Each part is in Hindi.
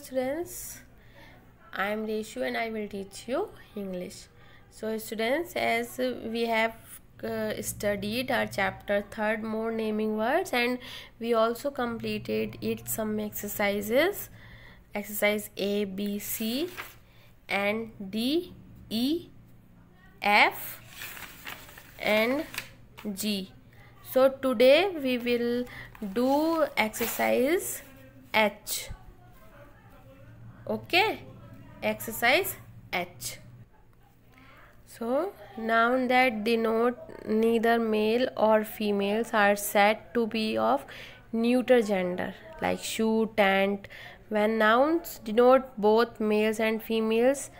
students I am Reshu and I will teach you English so students as we have uh, studied our chapter third more naming words and we also completed it some exercises exercise A B C and D E F and G so today we will do exercise H okay exercise H so noun that denote neither male or females are set to be of neuter gender like shoe tent when nouns denote both males and females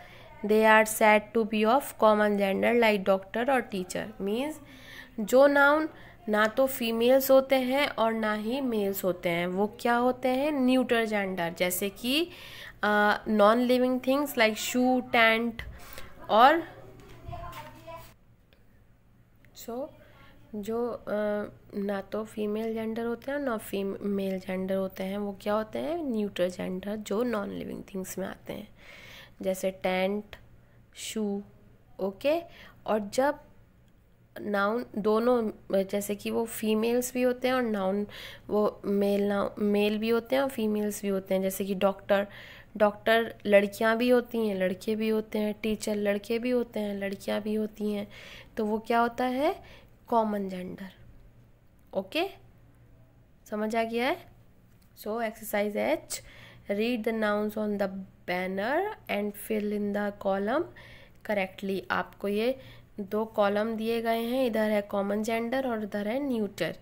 they are set to be of common gender like doctor और टीचर मीन्स जो नाउन ना तो फीमेल्स होते हैं और ना ही मेल्स होते हैं वो क्या होते हैं न्यूटर जेंडर जैसे कि non living things like shoe tent और सो so, जो uh, ना तो फीमेल जेंडर होते हैं ना फीमेल मेल जेंडर होते हैं वो क्या होते हैं न्यूट्रल जेंडर जो नॉन लिविंग थिंग्स में आते हैं जैसे टेंट शू ओके और जब नाउन दोनों जैसे कि वो फीमेल्स भी होते हैं और नाउन वो मेल नाउ मेल भी होते हैं और फीमेल्स भी होते हैं जैसे कि डॉक्टर डॉक्टर लड़कियां भी होती हैं लड़के भी होते हैं टीचर लड़के भी होते हैं लड़कियां भी होती हैं तो वो क्या होता है कॉमन जेंडर ओके समझ आ गया है so exercise H read the nouns on the banner and fill in the column correctly आपको ये दो कॉलम दिए गए हैं इधर है कॉमन जेंडर और इधर है न्यूटर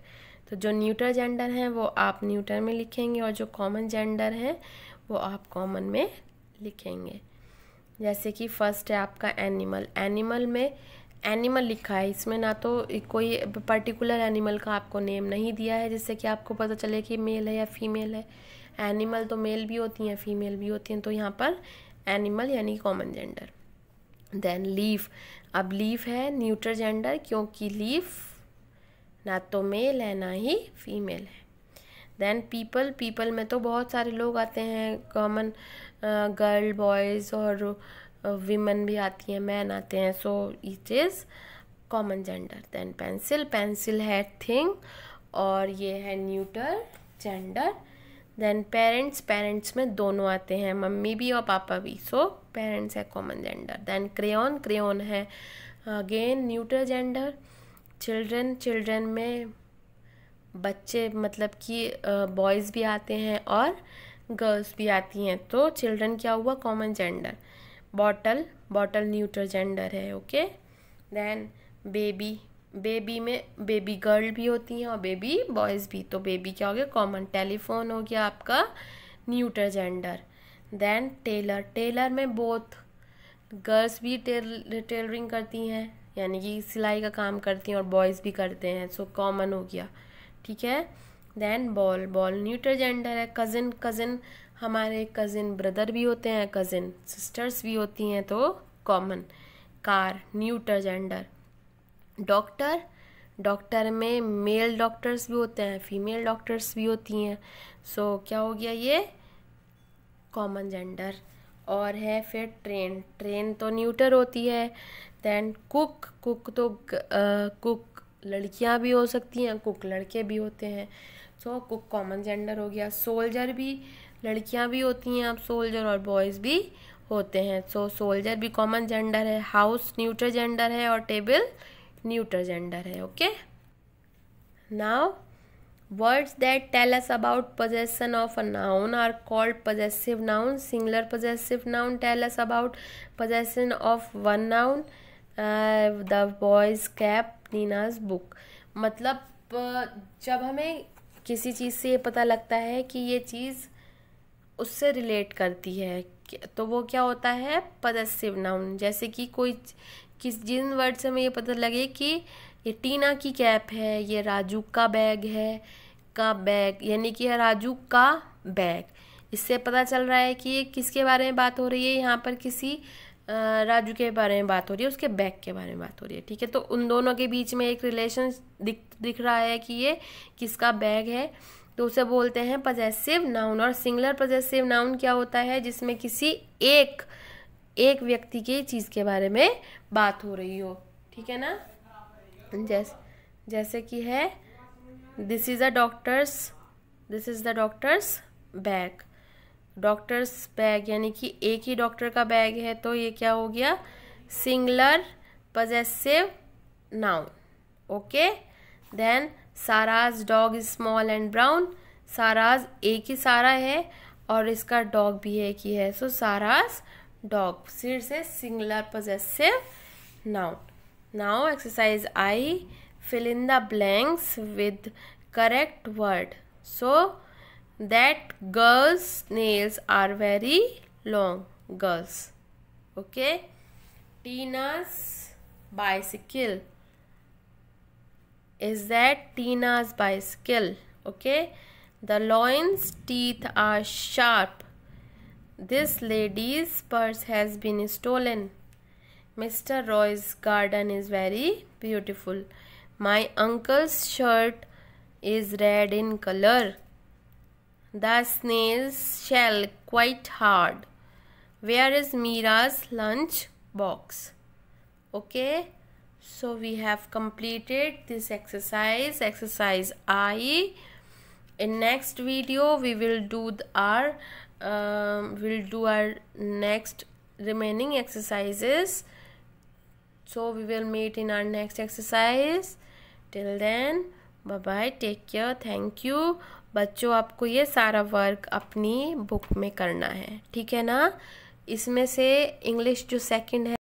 तो जो न्यूटर जेंडर हैं वो आप न्यूटर में लिखेंगे और जो कॉमन जेंडर हैं वो आप कॉमन में लिखेंगे जैसे कि फर्स्ट है आपका एनिमल एनिमल में एनिमल लिखा है इसमें ना तो कोई पर्टिकुलर एनिमल का आपको नेम नहीं दिया है जिससे कि आपको पता चले कि मेल है या फीमेल है एनिमल तो मेल भी होती हैं फीमेल भी होती हैं तो यहाँ पर एनिमल यानी कॉमन जेंडर देन लीफ अब लीफ है न्यूट्रल जेंडर क्योंकि लीफ ना तो मेल है ना ही फीमेल है देन पीपल पीपल में तो बहुत सारे लोग आते हैं कॉमन गर्ल बॉयज़ और विमेन भी आती हैं मैन आते हैं so it is common gender then pencil pencil है थिंग और ये है neuter gender then parents parents में दोनों आते हैं मम्मी भी और पापा भी सो so, पेरेंट्स है common gender then crane crane है again neutral gender children children में बच्चे मतलब कि बॉयज़ भी आते हैं और गर्ल्स भी आती हैं तो चिल्ड्रन क्या हुआ common gender bottle bottle neutral gender है ओके देन बेबी बेबी में बेबी गर्ल भी होती हैं और बेबी बॉयज़ भी तो बेबी क्या हो गया कॉमन टेलीफोन हो गया आपका neutral gender then tailor tailor में बोथ गर्ल्स भी टेल टेलरिंग करती हैं यानी कि सिलाई का काम करती हैं और बॉयज़ भी करते हैं सो so, कॉमन हो गया ठीक है then ball ball neuter gender gender है कज़िन कज़िन हमारे कज़िन ब्रदर भी होते हैं कज़िन सिस्टर्स भी होती हैं तो common car neuter gender doctor doctor में मेल डॉक्टर्स भी होते हैं फीमेल डॉक्टर्स भी होती हैं सो so, क्या हो गया ये कॉमन जेंडर और है फिर ट्रेन ट्रेन तो न्यूटर होती है दैन कुक कुक तो कुक लड़कियां भी हो सकती हैं कुक लड़के भी होते हैं सो कुक कॉमन जेंडर हो गया सोल्जर भी लड़कियां भी होती हैं अब सोल्जर और बॉयज़ भी होते हैं सो सोल्जर भी कॉमन जेंडर है हाउस न्यूटर जेंडर है और टेबल न्यूटर जेंडर है okay now Words that tell us about possession of a noun are called possessive noun. Singular possessive noun tell us about possession of one noun. Uh, the boys kept Nina's book. मतलब जब हमें किसी चीज़ से ये पता लगता है कि ये चीज़ उससे रिलेट करती है तो वो क्या होता है पदस्सिव नाउन जैसे कि कोई किस जिन वर्ड से हमें ये पता लगे कि ये टीना की कैप है ये राजू का बैग है का बैग यानी कि राजू का बैग इससे पता चल रहा है कि ये किसके बारे में बात हो रही है यहाँ पर किसी राजू के बारे में बात हो रही है उसके बैग के बारे में बात हो रही है ठीक है तो उन दोनों के बीच में एक रिलेशन दिख दिख रहा है कि ये किसका बैग है तो उसे बोलते हैं पजेसिव नाउन और सिंगलर पजेसिव नाउन क्या होता है जिसमें किसी एक एक व्यक्ति के चीज़ के बारे में बात हो रही हो ठीक है ना जैसे जैसे कि है this is the doctor's this is the doctor's bag doctor's bag यानी कि एक ही डॉक्टर का बैग है तो ये क्या हो गया singular possessive noun okay then Sarah's dog is small and brown Sarah's एक ही सारा है और इसका डॉग भी एक ही है सो so, साराज डॉग फिर से singular possessive noun Now exercise I fill in the blanks with correct word. So that girls nails are very long girls. Okay. Tina's bicycle. Is that Tina's bicycle? Okay. The loins teeth are sharp. This lady's purse has been stolen. Mr. Roy's garden is very beautiful. My uncle's shirt is red in color. The snail's shell quite hard. Where is Mira's lunch box? Okay, so we have completed this exercise, exercise I. In next video, we will do our um, we'll do our next remaining exercises. So we will meet in our next exercise. Till then, bye bye. Take care. Thank you. बच्चों आपको ये सारा वर्क अपनी बुक में करना है ठीक है ना इसमें से इंग्लिश जो सेकंड है